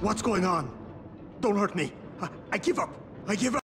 What's going on? Don't hurt me. I, I give up. I give up.